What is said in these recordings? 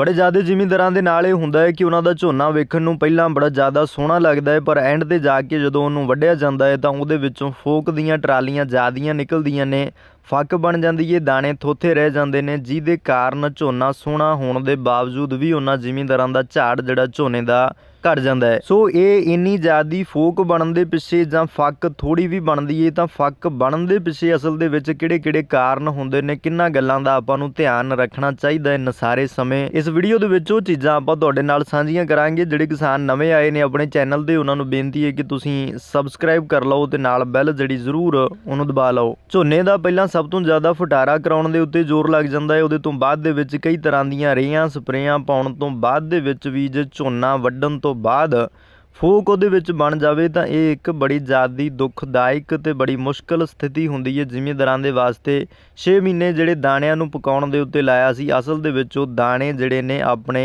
ਬੜੇ ਜ਼ਿਆਦਾ ਜ਼ਿਮੀਂਦਾਰਾਂ ਦੇ ਨਾਲ ਇਹ ਹੁੰਦਾ ਹੈ ਕਿ ਉਹਨਾਂ ਦਾ ਝੋਨਾ ਵੇਖਣ ਨੂੰ ਪਹਿਲਾਂ ਬੜਾ ਜ਼ਿਆਦਾ ਸੋਹਣਾ ਲੱਗਦਾ ਹੈ ਪਰ ਐਂਡ ਤੇ ਜਾ ਕੇ ਜਦੋਂ ਉਹਨੂੰ ਵੱਢਿਆ ਜਾਂਦਾ ਹੈ ਤਾਂ ਉਹਦੇ ਵਿੱਚੋਂ ਫੋਕ ਦੀਆਂ ਟਰਾਲੀਆਂ ਜ਼ਿਆਦੀਆਂ ਨਿਕਲਦੀਆਂ ਨੇ ਫੱਕ ਬਣ ਜਾਂਦੀ ਹੈ ਦਾਣੇ ਥੋਥੇ ਰਹਿ ਜਾਂਦੇ ਨੇ ਜਿਹਦੇ ਕਾਰਨ ਝੋਨਾ ਸੋਹਣਾ ਹੋਣ ਦੇ ਬਾਵਜੂਦ ਵੀ ਉਹਨਾਂ ਜ਼ਿਮੀਂਦਾਰਾਂ ਦਾ ਝਾੜ ਜਿਹੜਾ ਝੋਨੇ ਦਾ ਘਟ ਜਾਂਦਾ ਹੈ ਸੋ ਇਹ ਇੰਨੀ ਜ਼ਿਆਦੀ ਫੋਕ ਬਣਨ ਦੇ ਪਿੱਛੇ ਜਾਂ ਫੱਕ ਥੋੜੀ ਵੀ ਬਣਦੀ ਏ ਤਾਂ ਫੱਕ ਬਣਨ ਦੇ ਪਿੱਛੇ ਅਸਲ ਦੇ ਵਿੱਚ ਕਿਹੜੇ-ਕਿਹੜੇ ਕਾਰਨ ਹੁੰਦੇ ਨੇ ਕਿੰਨਾ ਗੱਲਾਂ ਦਾ ਆਪਾਂ ਨੂੰ ਧਿਆਨ ਰੱਖਣਾ ਚਾਹੀਦਾ ਹੈ ਨਸਾਰੇ ਸਮੇਂ ਇਸ ਵੀਡੀਓ ਦੇ ਵਿੱਚ ਉਹ ਚੀਜ਼ਾਂ ਆਪਾਂ ਤੁਹਾਡੇ ਨਾਲ ਸਾਂਝੀਆਂ ਕਰਾਂਗੇ ਜਿਹੜੇ ਕਿਸਾਨ ਨਵੇਂ ਆਏ ਨੇ ਆਪਣੇ ਚੈਨਲ ਤੇ ਉਹਨਾਂ ਨੂੰ ਬੇਨਤੀ ਹੈ ਕਿ ਤੁਸੀਂ ਸਬਸਕ੍ਰਾਈਬ ਕਰ ਲਓ ਤੇ ਨਾਲ ਬੈਲ ਜਿਹੜੀ ਜ਼ਰੂਰ ਉਹਨੂੰ ਦਬਾ ਲਓ ਝੋਨੇ ਦਾ ਪਹਿਲਾਂ ਸਭ ਤੋਂ ਜ਼ਿਆਦਾ ਫਟਾਰਾ ਕਰਾਉਣ ਦੇ ਉੱਤੇ ਜ਼ੋਰ ਲੱਗ ਜਾਂਦਾ ਹੈ ਉਹਦੇ ਤੋਂ ਬਾਅਦ ਦੇ ਵਿੱਚ ਕਈ ਤਰ੍ਹਾਂ ਦੀਆਂ ਰੇਹਾਂ ਸਪਰੇਆਂ ਪਾਉਣ ਤੋਂ ਬਾਅਦ ਦੇ ਵਿੱਚ ਵੀ ਜੇ ਝੋਨਾ ਵੱਢਣ ਤੋਂ ਤੋਂ ਬਾਅਦ ਫੂਕ ਉਹਦੇ ਵਿੱਚ ਬਣ ਜਾਵੇ ਤਾਂ ਇਹ ਇੱਕ ਬੜੀ ਜ਼ਿਆਦੀ ਦੁਖਦਾਇਕ ਤੇ ਬੜੀ ਮੁਸ਼ਕਲ ਸਥਿਤੀ ਹੁੰਦੀ ਹੈ ਜ਼ਿਮੀਂਦਾਰਾਂ ਦੇ ਵਾਸਤੇ 6 ਮਹੀਨੇ ਜਿਹੜੇ ਦਾਣਿਆਂ ਨੂੰ ਪਕਾਉਣ ਦੇ ਉੱਤੇ ਲਾਇਆ ਸੀ ਅਸਲ ਦੇ ਵਿੱਚ ਉਹ ਦਾਣੇ ਜਿਹੜੇ ਨੇ ਆਪਣੇ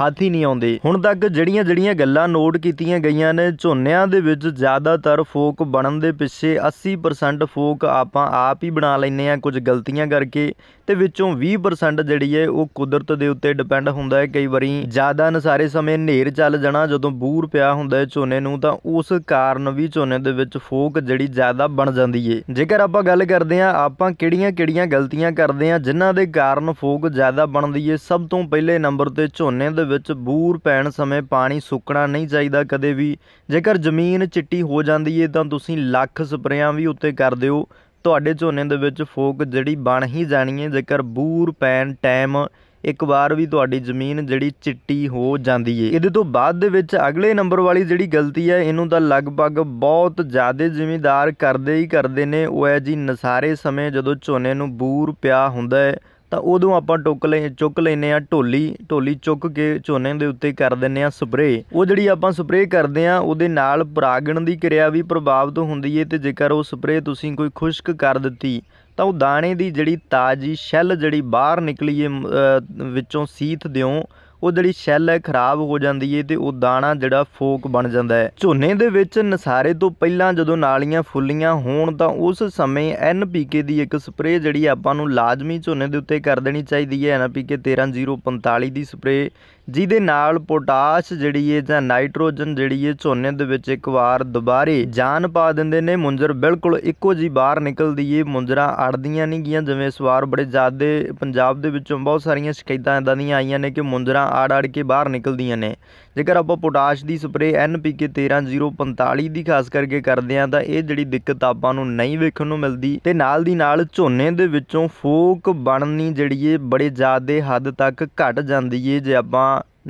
ਹੱਥ ਹੀ ਨਹੀਂ ਆਉਂਦੇ ਹੁਣ ਤੱਕ ਜਿਹੜੀਆਂ ਜਿਹੜੀਆਂ ਗੱਲਾਂ ਨੋਟ ਕੀਤੀਆਂ ਗਈਆਂ ਨੇ ਝੋਨਿਆਂ ਦੇ ਵਿੱਚ ਜ਼ਿਆਦਾਤਰ ਫੋਕ ਬਣਨ ਦੇ ਪਿੱਛੇ 80% ਫੋਕ ਆਪਾਂ ਆਪ ਹੀ ਬਣਾ ਲੈਨੇ ਆ ਕੁਝ ਗਲਤੀਆਂ ਕਰਕੇ ਤੇ ਵਿੱਚੋਂ 20% ਜਿਹੜੀ ਹੈ ਉਹ ਕੁਦਰਤ ਦੇ ਉੱਤੇ ਡਿਪੈਂਡ ਹੁੰਦਾ ਹੈ ਕਈ ਵਾਰੀ ਜ਼ਿਆਦਾ ਨਸਾਰੇ ਸਮੇਂ ਨੇਰ ਚੱਲ ਜਾਣਾ ਜਦੋਂ ਬੂਰ ਪਿਆ ਹੁੰਦਾ ਹੈ ਝੋਨੇ ਨੂੰ ਤਾਂ ਉਸ ਕਾਰਨ ਵੀ ਝੋਨੇ ਦੇ ਵਿੱਚ ਫੋਕ ਜਿਹੜੀ ਜ਼ਿਆਦਾ ਬਣ ਜਾਂਦੀ ਏ ਜੇਕਰ ਆਪਾਂ ਗੱਲ ਕਰਦੇ ਆ ਆਪਾਂ ਕਿਹੜੀਆਂ-ਕਿਹੜੀਆਂ ਗਲਤੀਆਂ ਕਰਦੇ ਆ ਜਿਨ੍ਹਾਂ ਦੇ ਕਾਰਨ ਫੋਕ ਜ਼ਿਆਦਾ ਬਣਦੀ ਏ ਸਭ ਤੋਂ ਪਹਿਲੇ ਨੰਬਰ ਤੇ ਝੋਨੇ ਦੇ ਵਿੱਚ ਬੂਰ ਪੈਣ ਸਮੇਂ ਪਾਣੀ ਸੁੱਕਣਾ ਨਹੀਂ ਚਾਹੀਦਾ ਕਦੇ ਵੀ ਜੇਕਰ ਜ਼ਮੀਨ ਚਿੱਟੀ ਹੋ ਜਾਂਦੀ ਏ ਤਾਂ ਤੁਸੀਂ ਲੱਖ ਸਪਰੇਆਂ ਵੀ ਉੱਤੇ ਕਰ ਦਿਓ ਤੁਹਾਡੇ ਝੋਨੇ ਦੇ ਵਿੱਚ ਫੋਕ ਜਿਹੜੀ ਬਣ ਹੀ ਜਾਣੀ ਏ ਜੇਕਰ ਬੂਰ ਪੈਣ ਟਾਈਮ ਇੱਕ ਵਾਰ ਵੀ ਤੁਹਾਡੀ ਜ਼ਮੀਨ ਜਿਹੜੀ ਚਿੱਟੀ ਹੋ ਜਾਂਦੀ ਏ ਇਹਦੇ ਤੋਂ ਬਾਅਦ ਦੇ ਵਿੱਚ ਅਗਲੇ ਨੰਬਰ ਵਾਲੀ ਜਿਹੜੀ ਗਲਤੀ ਹੈ ਇਹਨੂੰ ਤਾਂ ਲਗਭਗ ਬਹੁਤ ਜ਼ਿਆਦਾ ਜ਼ਿੰਮੇਦਾਰ ਕਰਦੇ ਹੀ ਕਰਦੇ ਨੇ ਉਹ ਹੈ ਜੀ ਨਸਾਰੇ ਸਮੇਂ ਜਦੋਂ ਝੋਨੇ ਨੂੰ ਬੂਰ ਪਿਆ ਹੁੰਦਾ ਹੈ ਤਾਂ ਉਦੋਂ ਆਪਾਂ ਟੁੱਕ ਲੈ ਚੁੱਕ ਲੈਨੇ ਆ ਢੋਲੀ ਢੋਲੀ ਚੁੱਕ ਕੇ ਝੋਨੇ ਦੇ ਉੱਤੇ ਕਰ ਦਿੰਨੇ ਆ ਸਪਰੇ ਉਹ ਜਿਹੜੀ ਆਪਾਂ ਸਪਰੇ ਕਰਦੇ ਆ ਉਹਦੇ ਨਾਲ ਪਰਾਗਣ ਦੀ ਕਿਰਿਆ ਵੀ ਪ੍ਰਭਾਵਿਤ ਹੁੰਦੀ ਏ ਤੇ ਜੇਕਰ ਉਹ ਸਪਰੇ ਤੁਸੀਂ ਕੋਈ ਖੁਸ਼ਕ ਕਰ ਦਿੱਤੀ ਤਾਂ ਉਹ ਦਾਣੇ ਦੀ ਜਿਹੜੀ ਤਾਜੀ ਸ਼ੈਲ ਜਿਹੜੀ ਬਾਹਰ ਨਿਕਲੀ ਏ ਵਿੱਚੋਂ ਸੀਥ ਦਿਓ ਉਹ ਜਿਹੜੀ ਸ਼ੈਲ ਹੈ ਖਰਾਬ ਹੋ ਜਾਂਦੀ ਹੈ ਤੇ ਉਹ ਦਾਣਾ ਜਿਹੜਾ ਫੋਕ ਬਣ ਜਾਂਦਾ ਹੈ ਝੋਨੇ ਦੇ ਵਿੱਚ ਨਸਾਰੇ ਤੋਂ ਪਹਿਲਾਂ ਜਦੋਂ ਨਾਲੀਆਂ ਫੁੱਲੀਆਂ ਹੋਣ ਤਾਂ ਉਸ ਸਮੇਂ ਐਨਪੀਕੇ ਦੀ ਇੱਕ ਸਪਰੇਅ ਜਿਹੜੀ ਆਪਾਂ ਨੂੰ ਲਾਜ਼ਮੀ ਝੋਨੇ ਦੇ ਉੱਤੇ ਕਰ ਦੇਣੀ ਚਾਹੀਦੀ ਹੈ ਐਨਪੀਕੇ 13045 ਦੀ ਸਪਰੇਅ ਜਿਹਦੇ ਨਾਲ ਪੋਟਾਸ਼ ਜਿਹੜੀ ਹੈ ਜਾਂ ਨਾਈਟ੍ਰੋਜਨ ਜਿਹੜੀ ਹੈ ਝੋਨੇ ਦੇ ਵਿੱਚ ਇੱਕ ਵਾਰ ਦੁਬਾਰੇ ਜਾਨ ਪਾ ਦਿੰਦੇ ਨੇ ਮੁੰਜਰ ਬਿਲਕੁਲ ਇੱਕੋ ਜੀ ਬਾਹਰ ਨਿਕਲਦੀ ਏ ਮੁੰਜਰਾ ਅੜਦੀਆਂ ਨਹੀਂ ਗਈਆਂ ਜਿਵੇਂ ਇਸ ਵਾਰ ਬੜੇ ਜ਼ਿਆਦੇ ਪੰਜਾਬ ਦੇ ਵਿੱਚੋਂ ਬਹੁਤ ਸਾਰੀਆਂ ਸ਼ਿਕਾਇਤਾਂ ਇਦਾਂ ਦੀਆਂ ਆਈਆਂ ਨੇ ਕਿ ਮੁੰਜਰਾ ਆੜ-ਆੜ ਕੇ ਬਾਹਰ ਨਿਕਲਦੀਆਂ ਨੇ ਜੇਕਰ ਆਪਾਂ ਪੋਟਾਸ਼ ਦੀ ਸਪਰੇ NPK 13045 ਦੀ ਖਾਸ ਕਰਕੇ ਕਰਦੇ ਆ ਤਾਂ ਇਹ ਜਿਹੜੀ ਦਿੱਕਤ ਆਪਾਂ ਨੂੰ ਨਹੀਂ ਵੇਖਣ ਨੂੰ ਮਿਲਦੀ ਤੇ ਨਾਲ ਦੀ ਨਾਲ ਝੋਨੇ ਦੇ ਵਿੱਚੋਂ ਫੋਕ ਬਣਨੀ ਜਿਹੜੀ ਏ ਬੜੇ ਜ਼ਿਆਦੇ ਹੱਦ ਤੱਕ ਘਟ ਜਾਂਦੀ ਏ ਜੇ ਆਪਾਂ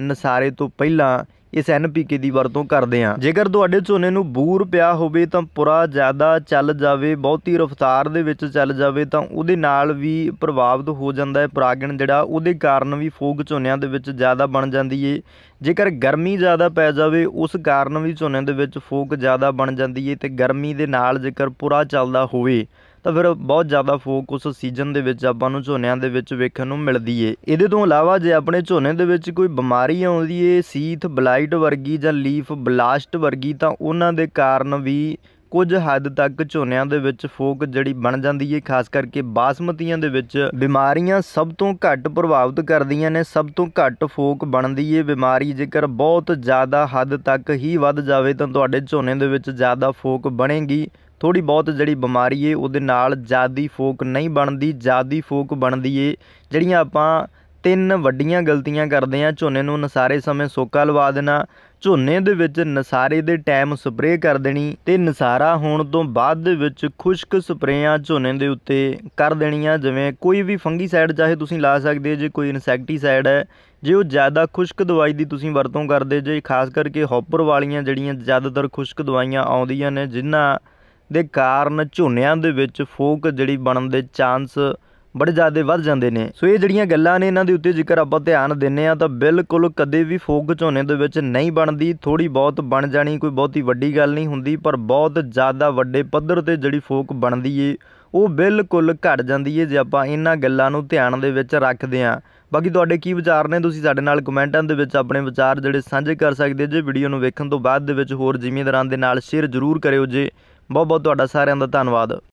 ਨਸਾਰੇ ਤੋਂ ਪਹਿਲਾਂ ਇਸ ਐਨਪੀਕੇ ਦੀ ਵਰਤੋਂ ਕਰਦੇ ਹਾਂ ਜੇਕਰ ਤੁਹਾਡੇ ਝੋਨੇ ਨੂੰ ਬੂਰ ਪਿਆ ਹੋਵੇ ਤਾਂ ਪੁਰਾ ਜ਼ਿਆਦਾ ਚੱਲ ਜਾਵੇ ਬਹੁਤੀ ਰਫ਼ਤਾਰ ਦੇ ਵਿੱਚ ਚੱਲ ਜਾਵੇ ਤਾਂ ਉਹਦੇ ਨਾਲ ਵੀ ਪ੍ਰਭਾਵਿਤ ਹੋ ਜਾਂਦਾ ਹੈ ਪਰਾਗਣ ਜਿਹੜਾ ਉਹਦੇ ਕਾਰਨ ਵੀ ਫੋਗ ਝੋਨਿਆਂ ਦੇ ਵਿੱਚ ਜ਼ਿਆਦਾ ਬਣ ਜਾਂਦੀ ਏ ਜੇਕਰ ਗਰਮੀ ਜ਼ਿਆਦਾ ਪੈ ਜਾਵੇ ਉਸ ਕਾਰਨ ਵੀ ਝੋਨਿਆਂ ਦੇ ਵਿੱਚ ਫੋਗ ਜ਼ਿਆਦਾ ਬਣ ਜਾਂਦੀ ਏ ਤੇ ਗਰਮੀ ਦੇ ਨਾਲ ਜੇਕਰ ਪੁਰਾ ਚੱਲਦਾ ਹੋਵੇ ਤਾਂ ਫਿਰ ਬਹੁਤ ਜ਼ਿਆਦਾ ਫੋਕਸ ਸੀਜ਼ਨ ਦੇ ਵਿੱਚ ਆਪਾਂ ਨੂੰ ਝੋਨਿਆਂ ਦੇ ਵਿੱਚ ਵੇਖਣ ਨੂੰ ਮਿਲਦੀ ਏ ਇਹਦੇ ਤੋਂ ਇਲਾਵਾ ਜੇ ਆਪਣੇ ਝੋਨੇ ਦੇ ਵਿੱਚ ਕੋਈ ਬਿਮਾਰੀ ਆਉਂਦੀ ਏ ਸੀਥ ਬਲਾਈਟ ਵਰਗੀ ਜਾਂ ਲੀਫ ਬਲਾਸਟ ਵਰਗੀ ਤਾਂ ਉਹਨਾਂ ਦੇ ਕਾਰਨ ਵੀ ਕੁਝ ਹੱਦ ਤੱਕ ਝੋਨਿਆਂ ਦੇ ਵਿੱਚ ਫੋਕ ਜਿਹੜੀ ਬਣ ਜਾਂਦੀ ਏ ਖਾਸ ਕਰਕੇ ਬਾਸਮਤੀਆਂ ਦੇ ਵਿੱਚ ਬਿਮਾਰੀਆਂ ਸਭ ਤੋਂ ਘੱਟ ਪ੍ਰਭਾਵਿਤ ਕਰਦੀਆਂ ਨੇ ਸਭ ਤੋਂ ਘੱਟ ਫੋਕ ਬਣਦੀ ਏ ਬਿਮਾਰੀ ਜੇਕਰ ਬਹੁਤ ਜ਼ਿਆਦਾ ਹੱਦ ਤੱਕ ਹੀ ਵੱਧ ਜਾਵੇ ਤਾਂ ਤੁਹਾਡੇ ਝੋਨੇ ਦੇ ਵਿੱਚ ਜ਼ਿਆਦਾ ਫੋਕ ਬਣੇਗੀ ਥੋੜੀ ਬਹੁਤ ਜਿਹੜੀ ਬਿਮਾਰੀ ਏ ਉਹਦੇ ਨਾਲ ਜ਼ਿਆਦੀ ਫੋਕ ਨਹੀਂ ਬਣਦੀ ਜ਼ਿਆਦੀ ਫੋਕ ਬਣਦੀ ਏ ਜਿਹੜੀਆਂ ਆਪਾਂ ਤਿੰਨ ਵੱਡੀਆਂ ਗਲਤੀਆਂ ਕਰਦੇ ਆ ਝੋਨੇ ਨੂੰ ਨਸਾਰੇ ਸਮੇਂ ਸੋਕਾ ਲਵਾ ਦੇਣਾ ਝੋਨੇ ਦੇ ਵਿੱਚ ਨਸਾਰੇ ਦੇ ਟਾਈਮ ਸਪਰੇਅ ਕਰ ਦੇਣੀ ਤੇ ਨਸਾਰਾ ਹੋਣ ਤੋਂ ਬਾਅਦ ਦੇ ਵਿੱਚ ਖੁਸ਼ਕ ਸਪਰੇਆਂ ਝੋਨੇ ਦੇ ਉੱਤੇ ਕਰ ਦੇਣੀਆਂ ਜਿਵੇਂ ਕੋਈ ਵੀ ਫੰਗੀਸਾਈਡ ਚਾਹੇ ਤੁਸੀਂ ਲਾ ਸਕਦੇ ਜੇ ਕੋਈ ਇਨਸੈਕਟੀਸਾਈਡ ਹੈ ਜੇ ਉਹ ਜ਼ਿਆਦਾ ਖੁਸ਼ਕ ਦਵਾਈ ਦੀ ਤੁਸੀਂ ਵਰਤੋਂ ਕਰਦੇ ਜੇ ਖਾਸ ਕਰਕੇ ਹੌਪਰ ਵਾਲੀਆਂ ਜਿਹੜੀਆਂ ਜ਼ਿਆਦਾਤਰ ਖੁਸ਼ਕ ਦਵਾਈਆਂ ਆਉਂਦੀਆਂ ਨੇ ਜਿਨ੍ਹਾਂ ਦੇ ਕਾਰਨ ਝੋਨਿਆਂ ਦੇ ਵਿੱਚ ਫੋਕ ਜਿਹੜੀ ਬਣਨ ਦੇ ਚਾਂਸ ਬੜੇ ਜ਼ਿਆਦਾ ਵੱਧ ਜਾਂਦੇ ਨੇ ਸੋ ਇਹ ਜਿਹੜੀਆਂ ਗੱਲਾਂ ਨੇ ਇਹਨਾਂ ਦੇ ਉੱਤੇ ਜੇਕਰ ਆਪਾਂ ਧਿਆਨ ਦਿੰਨੇ ਆ ਤਾਂ ਬਿਲਕੁਲ ਕਦੇ ਵੀ ਫੋਕ ਝੋਨੇ ਦੇ ਵਿੱਚ ਨਹੀਂ ਬਣਦੀ ਥੋੜੀ ਬਹੁਤ ਬਣ ਜਾਣੀ ਕੋਈ ਬਹੁਤੀ ਵੱਡੀ ਗੱਲ ਨਹੀਂ ਹੁੰਦੀ ਪਰ ਬਹੁਤ ਜ਼ਿਆਦਾ ਵੱਡੇ ਪੱਧਰ ਤੇ ਜਿਹੜੀ ਫੋਕ ਬਣਦੀ ਏ ਉਹ ਬਿਲਕੁਲ ਘਟ ਜਾਂਦੀ ਏ ਜੇ ਆਪਾਂ ਇਹਨਾਂ ਗੱਲਾਂ ਨੂੰ ਧਿਆਨ ਦੇ ਵਿੱਚ ਰੱਖਦੇ ਆ ਬਾਕੀ ਤੁਹਾਡੇ ਕੀ ਵਿਚਾਰ ਨੇ ਤੁਸੀਂ ਸਾਡੇ ਨਾਲ ਕਮੈਂਟਾਂ ਦੇ ਵਿੱਚ ਆਪਣੇ ਵਿਚਾਰ ਜਿਹੜੇ ਸਾਂਝੇ ਕਰ ਸਕਦੇ ਜੇ ਵੀਡੀਓ ਨੂੰ ਵੇਖਣ ਤੋਂ ਬਾਅਦ ਦੇ ਵਿੱਚ ਹੋਰ ਜ਼ਿਮੀਂਦਾਰਾਂ ਦੇ ਨਾਲ ਸ਼ੇਅਰ ਜ਼ਰੂਰ ਕਰਿਓ ਜੇ ਬਹੁਤ ਬਹੁਤ ਤੁਹਾਡਾ ਸਾਰਿਆਂ ਦਾ ਧੰਨਵਾਦ